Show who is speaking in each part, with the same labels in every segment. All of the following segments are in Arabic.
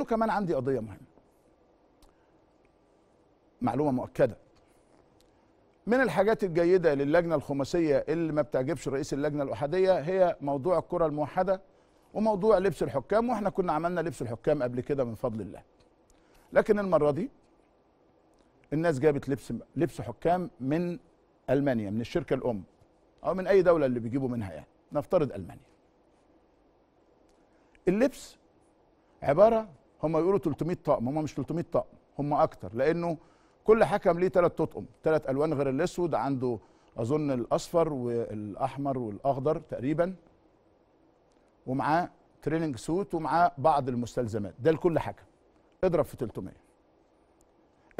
Speaker 1: وكمان عندي قضيه مهمه معلومه مؤكده من الحاجات الجيدة للجنة الخماسية اللي ما بتعجبش رئيس اللجنة الأحادية هي موضوع الكرة الموحدة وموضوع لبس الحكام واحنا كنا عملنا لبس الحكام قبل كده من فضل الله لكن المرة دي الناس جابت لبس لبس حكام من ألمانيا من الشركة الأم أو من أي دولة اللي بيجيبوا منها يعني نفترض ألمانيا اللبس عبارة هم يقولوا 300 طقم هم مش 300 طقم هم اكتر لانه كل حكم ليه ثلاث تطقم ثلاث الوان غير الاسود عنده اظن الاصفر والاحمر والاخضر تقريبا ومعاه تريننج سوت ومعاه بعض المستلزمات ده لكل حكم اضرب في 300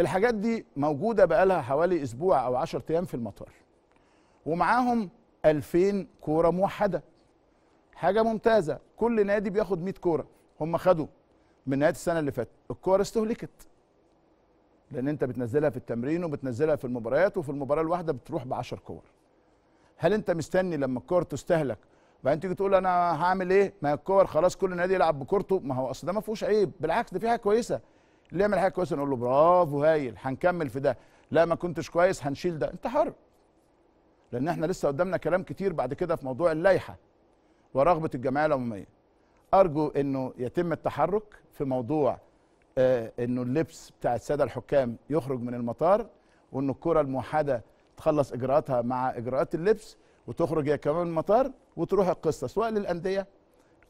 Speaker 1: الحاجات دي موجوده بقالها حوالي اسبوع او 10 ايام في المطار ومعاهم 2000 كوره موحده حاجه ممتازه كل نادي بياخد 100 كوره هم خدوا من نهايه السنه اللي فاتت الكور استهلكت لان انت بتنزلها في التمرين وبتنزلها في المباريات وفي المباراه الواحده بتروح ب 10 كور هل انت مستني لما الكور تستهلك بعدين تيجي تقول انا هعمل ايه ما الكور خلاص كل نادي يلعب بكورته ما هو اصل ده ما فيهوش عيب بالعكس ده في حاجه كويسه اللي يعمل حاجه كويسه نقول له برافو هايل هنكمل في ده لا ما كنتش كويس هنشيل ده انت حر لان احنا لسه قدامنا كلام كتير بعد كده في موضوع اللائحه ورغبه الجمعيه العموميه ارجو انه يتم التحرك في موضوع آه، انه اللبس بتاع الساده الحكام يخرج من المطار وان الكره الموحده تخلص اجراءاتها مع اجراءات اللبس وتخرج هي كمان من المطار وتروح القصه سواء للانديه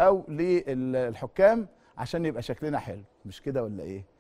Speaker 1: او للحكام عشان يبقى شكلنا حلو مش كده ولا ايه